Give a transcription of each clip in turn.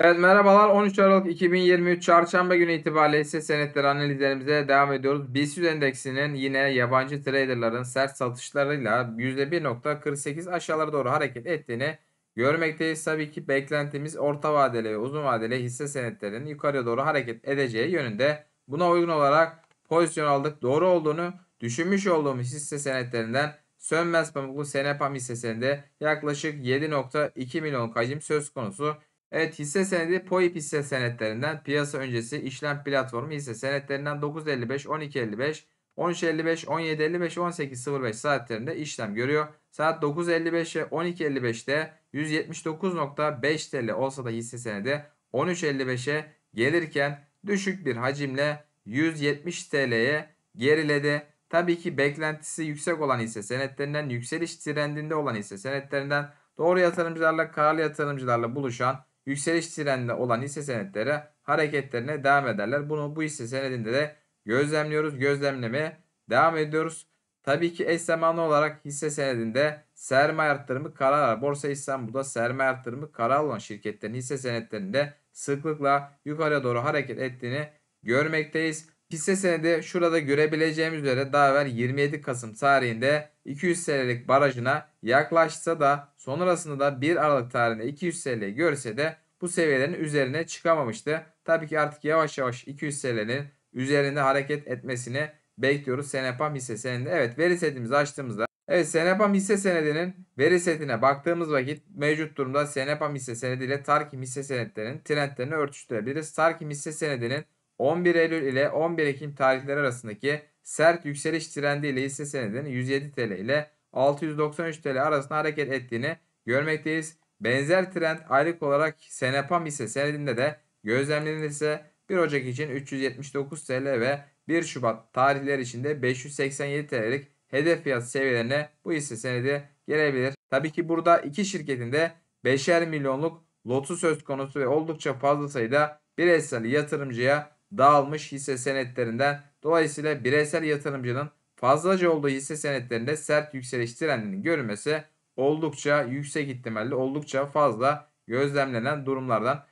Evet merhabalar 13 Aralık 2023 Çarşamba günü itibariyle hisse senetleri analizlerimize devam ediyoruz. BIST endeksinin yine yabancı traderların sert satışlarıyla %1.48 aşağılara doğru hareket ettiğini görmekteyiz. Tabii ki beklentimiz orta vadeli ve uzun vadeli hisse senetlerinin yukarıya doğru hareket edeceği yönünde. Buna uygun olarak pozisyon aldık. Doğru olduğunu düşünmüş olduğumuz hisse senetlerinden Sönmez Pamuklu Senepam hissesinde yaklaşık 7.2 milyon hacim söz konusu. Evet hisse senedi POIP hisse senetlerinden piyasa öncesi işlem platformu hisse senetlerinden 9.55, 12.55, 13.55, 17.55, 18.05 saatlerinde işlem görüyor. Saat 9:55'e ve 12.55'te 179.5 TL olsa da hisse senedi 13.55'e gelirken düşük bir hacimle 170 TL'ye geriledi. Tabii ki beklentisi yüksek olan hisse senetlerinden, yükseliş trendinde olan hisse senetlerinden doğru yatırımcılarla, karlı yatırımcılarla buluşan yükseliş trendinde olan hisse senetlere hareketlerine devam ederler. Bunu bu hisse senedinde de gözlemliyoruz. Gözlemlemeye devam ediyoruz. Tabii ki eş zamanlı olarak hisse senedinde sermaye artırımı kararı, Borsa İstanbul'da sermaye artırımı kararı olan şirketlerin hisse senetlerinde sıklıkla yukarıya doğru hareket ettiğini görmekteyiz. Hisse senedi şurada görebileceğimiz üzere daha evvel 27 Kasım tarihinde 200 TL'lik barajına yaklaşsa da sonrasında da 1 Aralık tarihinde 200 TL görse de bu seviyelerin üzerine çıkamamıştı. Tabii ki artık yavaş yavaş 200 TL'nin üzerinde hareket etmesini bekliyoruz. Senepam hisse senedi. Evet veri setimizi açtığımızda Evet Senepam hisse senedinin veri setine baktığımız vakit mevcut durumda Senepam hisse senedi ile Tarkim hisse senetlerinin trendlerini örtüştürebiliriz. Tarkim hisse senedinin 11 Eylül ile 11 Ekim tarihleri arasındaki sert yükseliş trendi ile hisse senedinin 107 TL ile 693 TL arasında hareket ettiğini görmekteyiz. Benzer trend aylık olarak Senepam hisse senedinde de gözlemlenirse 1 Ocak için 379 TL ve 1 Şubat tarihleri içinde 587 TL'lik hedef fiyat seviyelerine bu hisse senedi gelebilir. Tabii ki burada iki şirketin de 5'er milyonluk lotu söz konusu ve oldukça fazla sayıda bireysel yatırımcıya dağılmış hisse senetlerinden dolayısıyla bireysel yatırımcının fazlaca olduğu hisse senetlerinde sert yükseliş trendinin görülmesi oldukça yüksek ihtimalle oldukça fazla gözlemlenen durumlardan.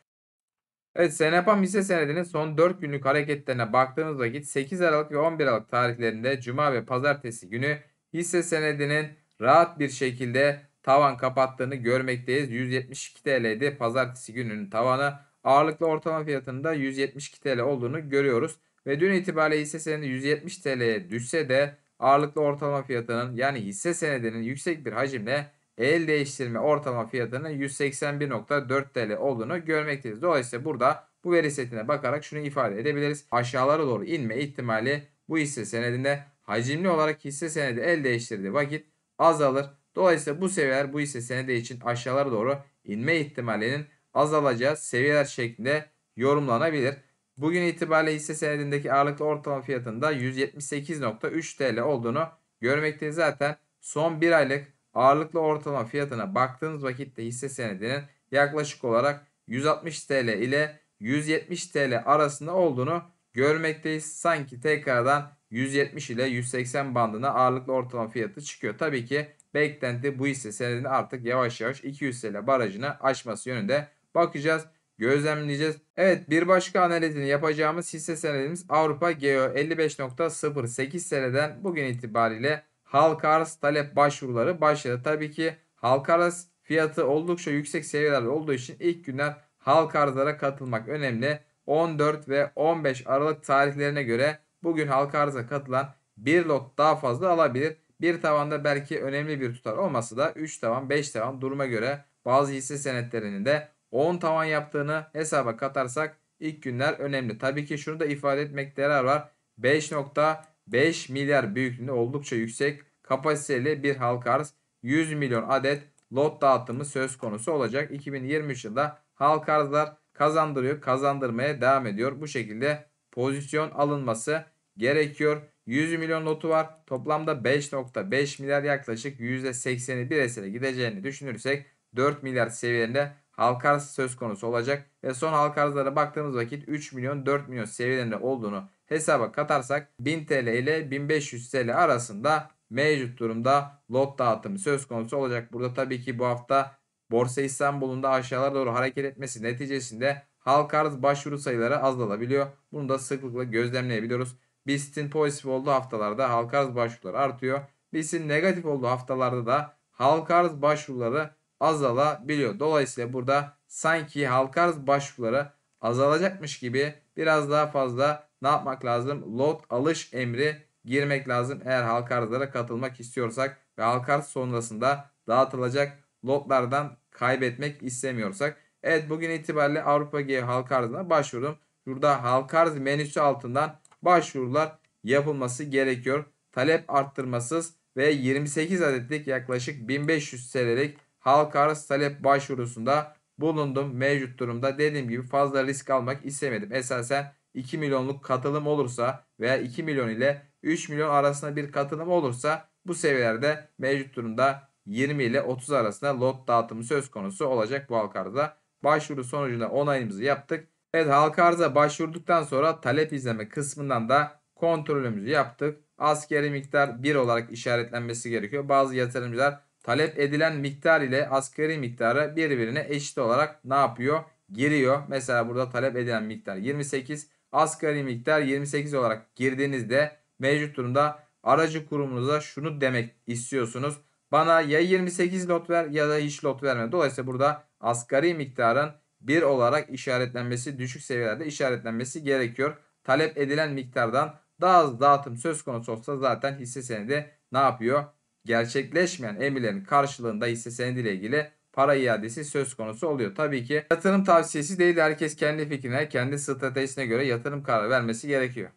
Evet Senepam hisse senedinin son 4 günlük hareketlerine baktığımız vakit 8 Aralık ve 11 Aralık tarihlerinde Cuma ve Pazartesi günü hisse senedinin rahat bir şekilde tavan kapattığını görmekteyiz. 172 TL'di Pazartesi gününün tavanı ağırlıklı ortalama fiyatının da 172 TL olduğunu görüyoruz. Ve dün itibariyle hisse senedi 170 TL'ye düşse de ağırlıklı ortalama fiyatının yani hisse senedinin yüksek bir hacimle el değiştirme ortalama fiyatının 181.4 TL olduğunu görmekteyiz. Dolayısıyla burada bu veri setine bakarak şunu ifade edebiliriz. Aşağılara doğru inme ihtimali bu hisse senedinde hacimli olarak hisse senedi el değiştirdiği vakit azalır. Dolayısıyla bu seviyeler bu hisse senedi için aşağılara doğru inme ihtimalinin azalacağı seviyeler şeklinde yorumlanabilir. Bugün itibariyle hisse senedindeki ağırlıklı ortalama fiyatında 178.3 TL olduğunu görmekteyiz. Zaten son bir aylık ağırlıklı ortalama fiyatına baktığınız vakitte hisse senedinin yaklaşık olarak 160 TL ile 170 TL arasında olduğunu görmekteyiz. Sanki tekrardan 170 ile 180 bandına ağırlıklı ortalama fiyatı çıkıyor. Tabii ki beklenti bu hisse senedini artık yavaş yavaş 200 TL barajını aşması yönünde bakacağız, gözlemleyeceğiz. Evet bir başka analizini yapacağımız hisse senedimiz Avrupa GEO 55.08 seneden bugün itibariyle halka arz talep başvuruları başladı. Tabii ki halka arz fiyatı oldukça yüksek seviyelerde olduğu için ilk günler halka arzlara katılmak önemli. 14 ve 15 Aralık tarihlerine göre bugün halka arza katılan bir lot daha fazla alabilir. Bir tavanda belki önemli bir tutar olması da 3 tavan 5 tavan duruma göre bazı hisse senetlerinin de 10 tavan yaptığını hesaba katarsak ilk günler önemli. Tabii ki şunu da ifade etmekte yarar var. 5.5 milyar büyüklüğünde oldukça yüksek kapasiteli bir halka arz 100 milyon adet lot dağıtımı söz konusu olacak. 2023 yılında halka arzlar kazandırıyor, kazandırmaya devam ediyor. Bu şekilde pozisyon alınması gerekiyor. 100 milyon lotu var. Toplamda 5.5 milyar yaklaşık %81 esere gideceğini düşünürsek 4 milyar seviyelerinde halka arz söz konusu olacak ve son halka arzlara baktığımız vakit 3 milyon 4 milyon seviyelerinde olduğunu hesaba katarsak 1000 TL ile 1500 TL arasında mevcut durumda lot dağıtımı söz konusu olacak. Burada tabii ki bu hafta Borsa İstanbul'un da aşağılara doğru hareket etmesi neticesinde halka arz başvuru sayıları azalabiliyor. Bunu da sıklıkla gözlemleyebiliyoruz. BIST'in pozitif olduğu haftalarda halka arz başvuruları artıyor. BIST'in negatif olduğu haftalarda da halka arz başvuruları azalabiliyor. Dolayısıyla burada sanki halka arz başvuruları azalacakmış gibi biraz daha fazla ne yapmak lazım? Lot alış emri girmek lazım. Eğer halka arzlara katılmak istiyorsak ve halka arz sonrasında dağıtılacak lotlardan kaybetmek istemiyorsak. Evet bugün itibariyle Avrupa G halka arzına başvurdum. Burada halka arz menüsü altından başvurular yapılması gerekiyor. Talep arttırmasız ve 28 adetlik yaklaşık 1500 TL'lik halka arz talep başvurusunda bulundum mevcut durumda. Dediğim gibi fazla risk almak istemedim. Esasen 2 milyonluk katılım olursa veya 2 milyon ile 3 milyon arasında bir katılım olursa bu seviyelerde mevcut durumda 20 ile 30 arasında lot dağıtımı söz konusu olacak bu halka arzda. Başvuru sonucunda onayımızı yaptık. Evet halka arza başvurduktan sonra talep izleme kısmından da kontrolümüzü yaptık. Askeri miktar 1 olarak işaretlenmesi gerekiyor. Bazı yatırımcılar talep edilen miktar ile asgari miktarı birbirine eşit olarak ne yapıyor? Giriyor. Mesela burada talep edilen miktar 28. Asgari miktar 28 olarak girdiğinizde mevcut durumda aracı kurumunuza şunu demek istiyorsunuz. Bana ya 28 lot ver ya da hiç lot verme. Dolayısıyla burada asgari miktarın 1 olarak işaretlenmesi düşük seviyelerde işaretlenmesi gerekiyor. Talep edilen miktardan daha az dağıtım söz konusu olsa zaten hisse senedi ne yapıyor? gerçekleşmeyen emirlerin karşılığında hisse senediyle ilgili para iadesi söz konusu oluyor. Tabii ki yatırım tavsiyesi değil herkes kendi fikrine, kendi stratejisine göre yatırım kararı vermesi gerekiyor.